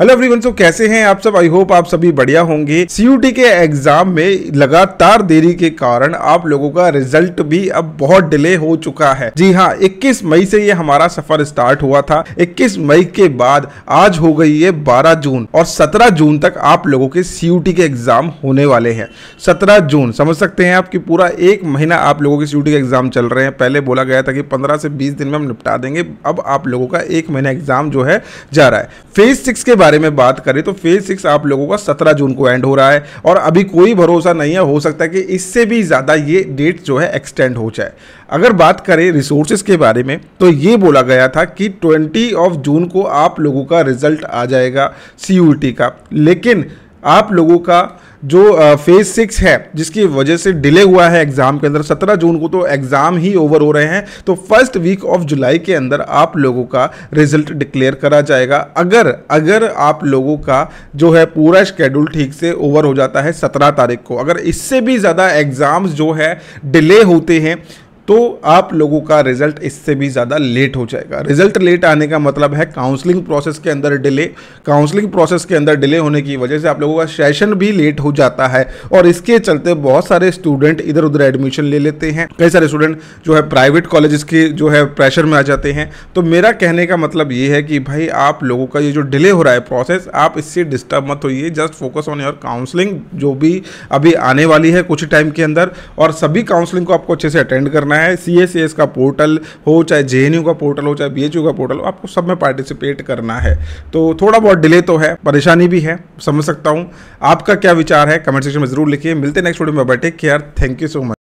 hello everyone so कैसे हैं आप सब आई होप आप सभी बढ़िया होंगे सी के एग्जाम में लगातार देरी के कारण आप लोगों का रिजल्ट भी अब बहुत डिले हो चुका है जी हाँ 21 मई से ये हमारा सफर स्टार्ट हुआ था 21 मई के बाद आज हो गई है 12 जून और 17 जून तक आप लोगों के सीयूटी के एग्जाम होने वाले हैं 17 जून समझ सकते हैं आपकी पूरा एक महीना आप लोगों के सीयूटी के एग्जाम चल रहे हैं पहले बोला गया था कि पंद्रह से बीस दिन में हम निपटा देंगे अब आप लोगों का एक महीना एग्जाम जो है जा रहा है फेज सिक्स के बारे में बात करें तो फेज सिक्स आप लोगों का सत्रह जून को एंड हो रहा है और अभी कोई भरोसा नहीं है हो सकता है कि इससे भी ज़्यादा ये डेट जो है एक्सटेंड हो जाए अगर बात करें रिसोर्सेज के बारे में तो ये बोला गया था कि ट्वेंटी ऑफ जून को आप लोगों का रिजल्ट आ जाएगा सी का लेकिन आप लोगों का जो फेज़ सिक्स है जिसकी वजह से डिले हुआ है एग्ज़ाम के अंदर सत्रह जून को तो एग्ज़ाम ही ओवर हो रहे हैं तो फर्स्ट वीक ऑफ जुलाई के अंदर आप लोगों का रिजल्ट डिक्लेयर करा जाएगा अगर अगर आप लोगों का जो है पूरा शेड्यूल ठीक से ओवर हो जाता है सत्रह तारीख को अगर इससे भी ज़्यादा एग्ज़ाम्स जो है डिले होते हैं तो आप लोगों का रिजल्ट इससे भी ज़्यादा लेट हो जाएगा रिजल्ट लेट आने का मतलब है काउंसलिंग प्रोसेस के अंदर डिले काउंसलिंग प्रोसेस के अंदर डिले होने की वजह से आप लोगों का सेशन भी लेट हो जाता है और इसके चलते बहुत सारे स्टूडेंट इधर उधर एडमिशन ले लेते हैं कई सारे स्टूडेंट जो है प्राइवेट कॉलेज के जो है प्रेशर में आ जाते हैं तो मेरा कहने का मतलब ये है कि भाई आप लोगों का ये जो डिले हो रहा है प्रोसेस आप इससे डिस्टर्ब मत होइए just focus on your counselling जो भी अभी आने वाली है कुछ टाइम के अंदर और सभी काउंसलिंग को आपको अच्छे से अटेंड करना करना है सी का पोर्टल हो चाहे जे का पोर्टल हो चाहे बी का पोर्टल हो आपको सब में पार्टिसिपेट करना है तो थोड़ा बहुत डिले तो है परेशानी भी है समझ सकता हूँ आपका क्या विचार है कमेंट सेक्शन में जरूर लिखिए मिलते नेक्स्ट वीडियो में बैठे care thank you so much